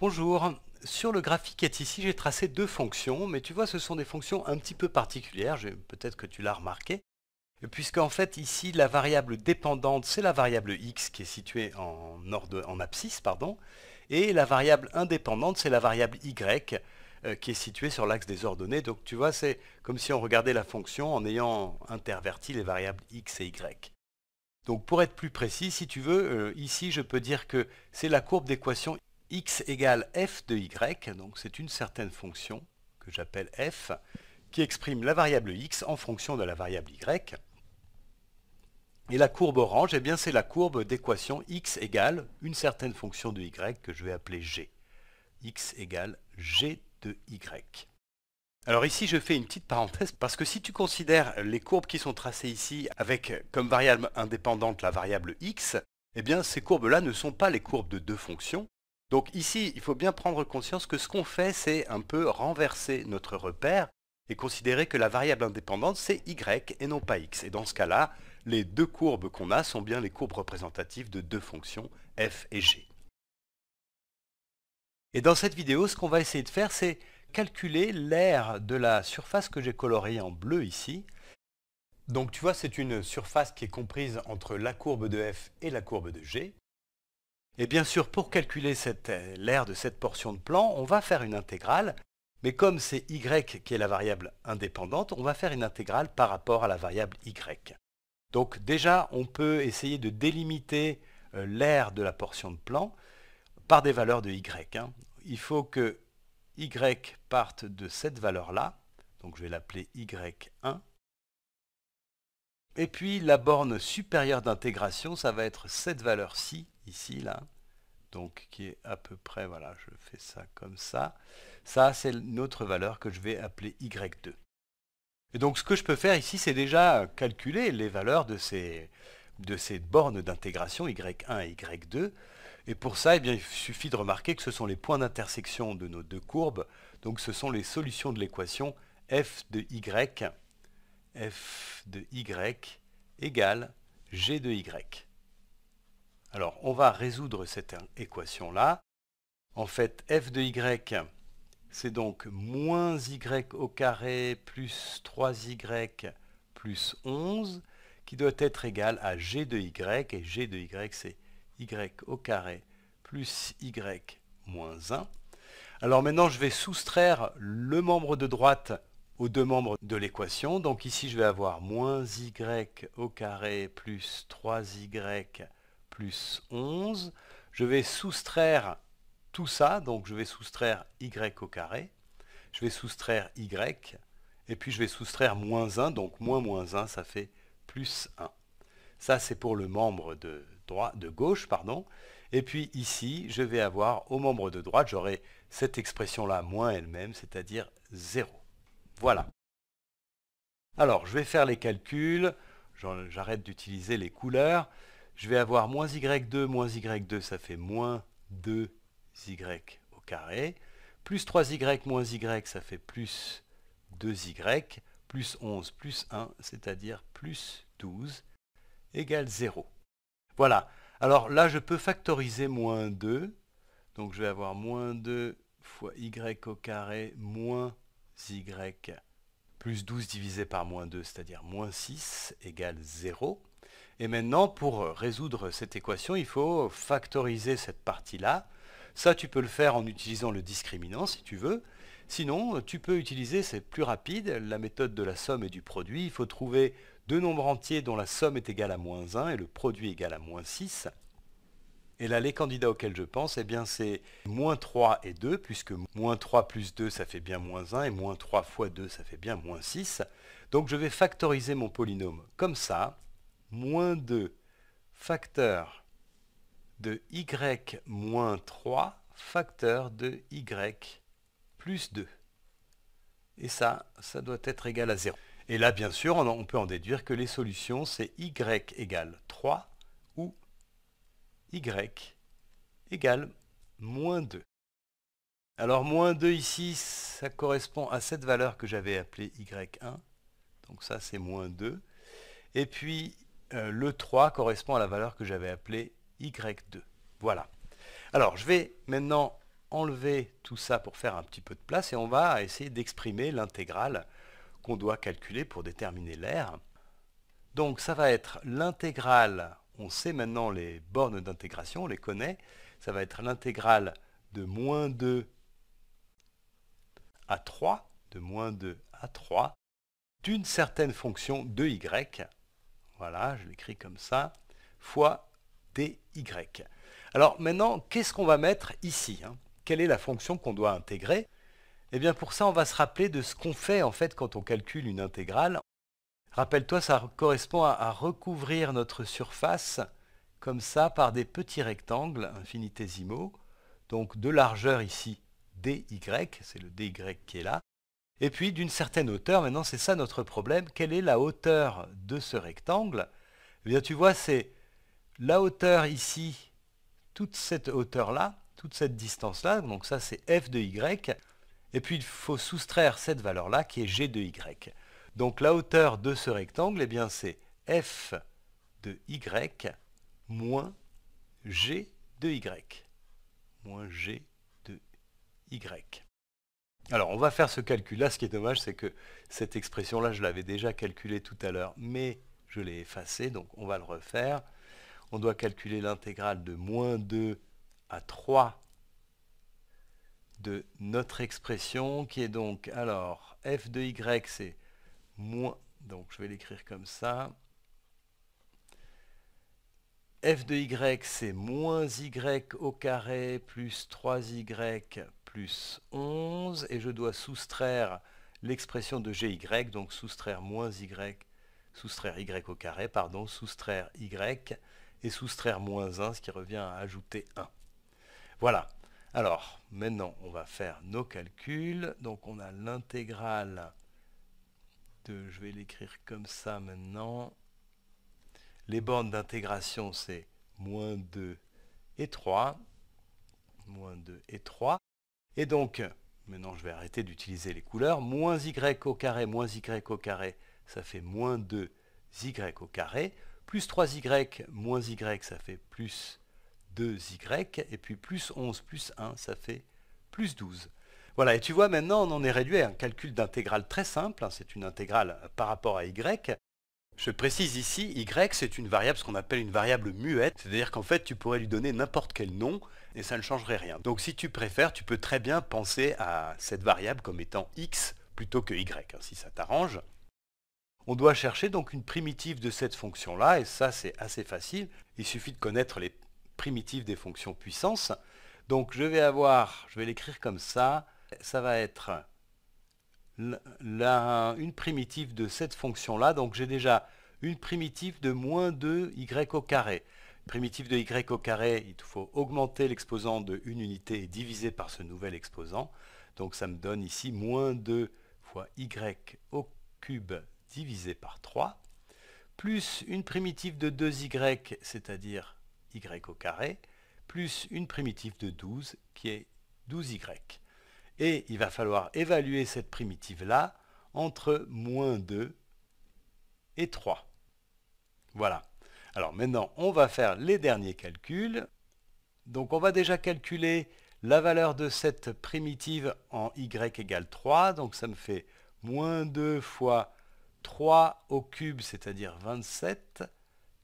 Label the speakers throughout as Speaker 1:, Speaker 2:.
Speaker 1: Bonjour, sur le graphique qui est ici j'ai tracé deux fonctions, mais tu vois ce sont des fonctions un petit peu particulières, peut-être que tu l'as remarqué, puisqu'en fait ici la variable dépendante c'est la variable x qui est située en, en abscisse, pardon, et la variable indépendante c'est la variable y euh, qui est située sur l'axe des ordonnées, donc tu vois c'est comme si on regardait la fonction en ayant interverti les variables x et y. Donc pour être plus précis, si tu veux, euh, ici je peux dire que c'est la courbe d'équation x égale f de y, donc c'est une certaine fonction que j'appelle f, qui exprime la variable x en fonction de la variable y. Et la courbe orange, eh bien c'est la courbe d'équation x égale une certaine fonction de y que je vais appeler g. x égale g de y. Alors ici, je fais une petite parenthèse parce que si tu considères les courbes qui sont tracées ici avec comme variable indépendante la variable x, eh bien ces courbes-là ne sont pas les courbes de deux fonctions, donc ici, il faut bien prendre conscience que ce qu'on fait, c'est un peu renverser notre repère et considérer que la variable indépendante, c'est y et non pas x. Et dans ce cas-là, les deux courbes qu'on a sont bien les courbes représentatives de deux fonctions f et g. Et dans cette vidéo, ce qu'on va essayer de faire, c'est calculer l'aire de la surface que j'ai colorée en bleu ici. Donc tu vois, c'est une surface qui est comprise entre la courbe de f et la courbe de g. Et bien sûr, pour calculer euh, l'aire de cette portion de plan, on va faire une intégrale, mais comme c'est y qui est la variable indépendante, on va faire une intégrale par rapport à la variable y. Donc déjà, on peut essayer de délimiter euh, l'aire de la portion de plan par des valeurs de y. Hein. Il faut que y parte de cette valeur-là, donc je vais l'appeler y1, et puis la borne supérieure d'intégration, ça va être cette valeur-ci, ici, là, donc qui est à peu près, voilà, je fais ça comme ça. Ça, c'est une autre valeur que je vais appeler Y2. Et donc ce que je peux faire ici, c'est déjà calculer les valeurs de ces, bornes d'intégration Y1 et Y2. Et pour ça, eh il suffit de remarquer que ce sont les points d'intersection de nos deux courbes, donc ce sont les solutions de l'équation f de y f de y égale g de y. Alors, on va résoudre cette équation-là. En fait, f de y, c'est donc moins y au carré plus 3y plus 11, qui doit être égal à g de y, et g de y, c'est y au carré plus y moins 1. Alors maintenant, je vais soustraire le membre de droite aux deux membres de l'équation. Donc ici, je vais avoir moins y au carré plus 3y plus 11. Je vais soustraire tout ça, donc je vais soustraire y au carré, je vais soustraire y, et puis je vais soustraire moins 1, donc moins moins 1, ça fait plus 1. Ça, c'est pour le membre de, de gauche. pardon. Et puis ici, je vais avoir au membre de droite, j'aurai cette expression-là moins elle-même, c'est-à-dire 0. Voilà. Alors, je vais faire les calculs. J'arrête d'utiliser les couleurs. Je vais avoir moins y2, moins y2, ça fait moins 2y au carré. Plus 3y, moins y, ça fait plus 2y. Plus 11, plus 1, c'est-à-dire plus 12, égale 0. Voilà. Alors là, je peux factoriser moins 2. Donc je vais avoir moins 2 fois y au carré, moins y plus 12 divisé par moins 2, c'est-à-dire moins 6 égale 0. Et maintenant, pour résoudre cette équation, il faut factoriser cette partie-là. Ça, tu peux le faire en utilisant le discriminant, si tu veux. Sinon, tu peux utiliser, c'est plus rapide, la méthode de la somme et du produit. Il faut trouver deux nombres entiers dont la somme est égale à moins 1 et le produit égal à moins 6. Et là, les candidats auxquels je pense, eh bien, c'est moins 3 et 2, puisque moins 3 plus 2, ça fait bien moins 1, et moins 3 fois 2, ça fait bien moins 6. Donc, je vais factoriser mon polynôme comme ça. Moins 2 facteur de y moins 3 facteur de y plus 2. Et ça, ça doit être égal à 0. Et là, bien sûr, on peut en déduire que les solutions, c'est y égale 3 y égale moins 2. Alors moins 2 ici, ça correspond à cette valeur que j'avais appelée y1. Donc ça c'est moins 2. Et puis euh, le 3 correspond à la valeur que j'avais appelée y2. Voilà. Alors je vais maintenant enlever tout ça pour faire un petit peu de place et on va essayer d'exprimer l'intégrale qu'on doit calculer pour déterminer l'air. Donc ça va être l'intégrale on sait maintenant les bornes d'intégration, on les connaît. Ça va être l'intégrale de moins 2 à 3, de 2 à 3, d'une certaine fonction de y, voilà, je l'écris comme ça, fois dy. Alors maintenant, qu'est-ce qu'on va mettre ici hein Quelle est la fonction qu'on doit intégrer Eh bien pour ça, on va se rappeler de ce qu'on fait en fait quand on calcule une intégrale. Rappelle-toi, ça correspond à, recouvrir notre surface comme ça par des petits rectangles infinitésimaux, donc de largeur ici dy, c'est le dy qui est là, et puis d'une certaine hauteur, maintenant c'est ça notre problème, quelle est la hauteur de ce rectangle Eh bien tu vois, c'est la hauteur ici, toute cette hauteur-là, toute cette distance-là, donc ça c'est f de y, et puis il faut soustraire cette valeur-là qui est g de y. Donc la hauteur de ce rectangle, eh bien c'est f de y moins g de y. Moins g de y. Alors on va faire ce calcul-là. Ce qui est dommage, c'est que cette expression-là, je l'avais déjà calculée tout à l'heure, mais je l'ai effacée, donc on va le refaire. On doit calculer l'intégrale de moins 2 à 3 de notre expression qui est donc alors f de y c'est moins, donc je vais l'écrire comme ça, f de y c'est moins y au carré plus 3y plus 11 et je dois soustraire l'expression de gy donc soustraire moins y soustraire y au carré pardon soustraire y et soustraire moins 1 ce qui revient à ajouter 1 voilà alors maintenant on va faire nos calculs donc on a l'intégrale je vais l'écrire comme ça maintenant. Les bornes d'intégration, c'est 2 et 3. Moins 2 et 3. Et donc, maintenant je vais arrêter d'utiliser les couleurs. Moins y au carré, moins y au carré, ça fait moins 2 y au carré. Plus 3y, moins y, ça fait plus 2y. Et puis plus 11, plus 1, ça fait plus 12. Voilà, et tu vois, maintenant, on en est réduit à un calcul d'intégrale très simple. Hein, c'est une intégrale euh, par rapport à y. Je précise ici, y, c'est une variable, ce qu'on appelle une variable muette. C'est-à-dire qu'en fait, tu pourrais lui donner n'importe quel nom et ça ne changerait rien. Donc, si tu préfères, tu peux très bien penser à cette variable comme étant x plutôt que y, hein, si ça t'arrange. On doit chercher donc une primitive de cette fonction-là, et ça c'est assez facile. Il suffit de connaître les primitives des fonctions puissance. Donc je vais avoir, je vais l'écrire comme ça, ça va être une primitive de cette fonction-là. Donc j'ai déjà une primitive de moins 2y au carré. Primitive de y au carré, il faut augmenter l'exposant de une unité et diviser par ce nouvel exposant. Donc ça me donne ici moins 2 fois y au cube divisé par 3, plus une primitive de 2y, c'est-à-dire y au carré, plus une primitive de 12 qui est 12y. Et il va falloir évaluer cette primitive-là entre moins 2 et 3. Voilà. Alors maintenant, on va faire les derniers calculs. Donc on va déjà calculer la valeur de cette primitive en y égale 3. Donc ça me fait moins 2 fois 3 au cube, c'est-à-dire 27,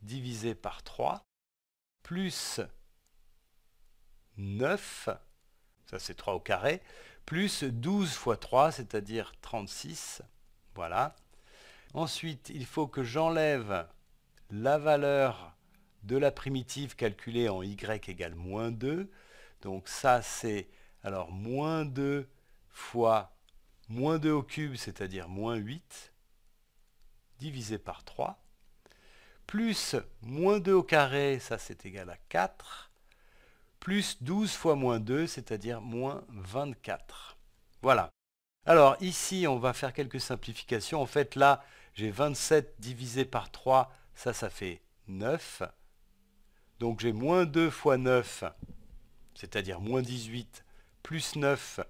Speaker 1: divisé par 3, plus 9, ça c'est 3 au carré, plus 12 fois 3, c'est-à-dire 36. Voilà. Ensuite, il faut que j'enlève la valeur de la primitive calculée en y égale moins 2. Donc ça, c'est alors moins 2 fois moins 2 au cube, c'est-à-dire moins 8, divisé par 3, plus moins 2 au carré, ça c'est égal à 4, plus 12 fois moins 2, c'est-à-dire moins 24. Voilà. Alors ici, on va faire quelques simplifications. En fait, là, j'ai 27 divisé par 3, ça, ça fait 9. Donc j'ai moins 2 fois 9, c'est-à-dire moins 18, plus 9,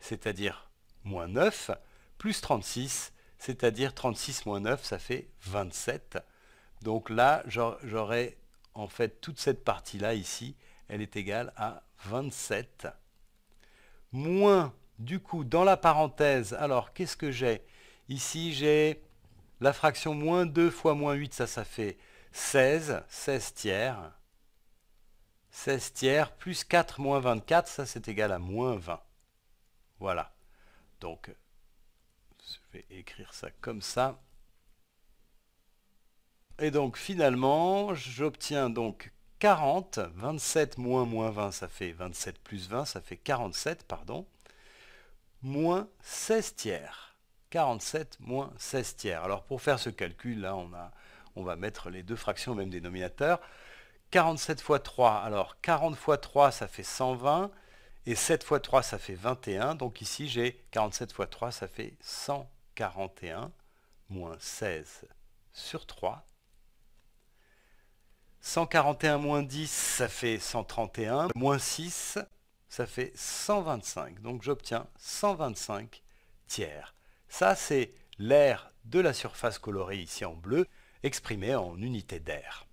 Speaker 1: c'est-à-dire moins 9, plus 36, c'est-à-dire 36 moins 9, ça fait 27. Donc là, j'aurai en fait toute cette partie-là ici elle est égale à 27. Moins, du coup, dans la parenthèse, alors qu'est-ce que j'ai Ici, j'ai la fraction moins 2 fois moins 8, ça, ça fait 16, 16 tiers. 16 tiers plus 4 moins 24, ça c'est égal à moins 20. Voilà. Donc, je vais écrire ça comme ça. Et donc finalement, j'obtiens donc 40, 27 moins moins 20, ça fait 27 plus 20, ça fait 47, pardon, moins 16 tiers. 47 moins 16 tiers. Alors pour faire ce calcul, là, on, on va mettre les deux fractions au même dénominateur. 47 fois 3, alors 40 fois 3, ça fait 120, et 7 fois 3, ça fait 21. Donc ici, j'ai 47 fois 3, ça fait 141, moins 16 sur 3, 141 moins 10, ça fait 131. Moins 6, ça fait 125. Donc j'obtiens 125 tiers. Ça, c'est l'air de la surface colorée ici en bleu, exprimé en unité d'air.